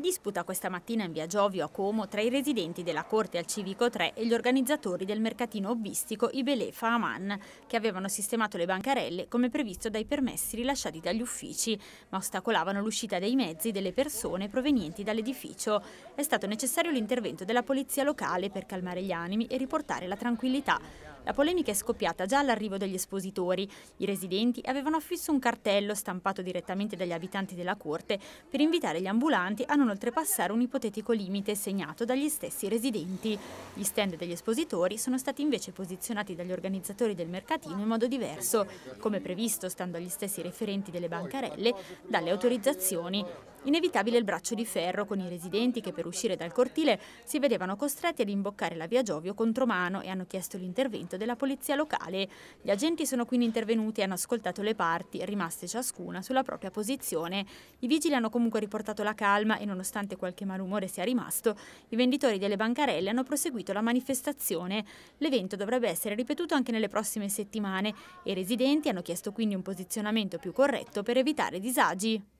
Disputa questa mattina in via Giovio a Como tra i residenti della Corte al Civico 3 e gli organizzatori del mercatino hobbistico Ibelefa Aman, che avevano sistemato le bancarelle come previsto dai permessi rilasciati dagli uffici, ma ostacolavano l'uscita dei mezzi delle persone provenienti dall'edificio. È stato necessario l'intervento della polizia locale per calmare gli animi e riportare la tranquillità. La polemica è scoppiata già all'arrivo degli espositori. I residenti avevano affisso un cartello stampato direttamente dagli abitanti della corte per invitare gli ambulanti a non oltrepassare un ipotetico limite segnato dagli stessi residenti. Gli stand degli espositori sono stati invece posizionati dagli organizzatori del mercatino in modo diverso, come previsto, stando agli stessi referenti delle bancarelle, dalle autorizzazioni. Inevitabile il braccio di ferro con i residenti che per uscire dal cortile si vedevano costretti ad imboccare la via Giovio contro mano e hanno chiesto l'intervento della polizia locale. Gli agenti sono quindi intervenuti e hanno ascoltato le parti, rimaste ciascuna sulla propria posizione. I vigili hanno comunque riportato la calma e nonostante qualche malumore sia rimasto, i venditori delle bancarelle hanno proseguito la manifestazione. L'evento dovrebbe essere ripetuto anche nelle prossime settimane e i residenti hanno chiesto quindi un posizionamento più corretto per evitare disagi.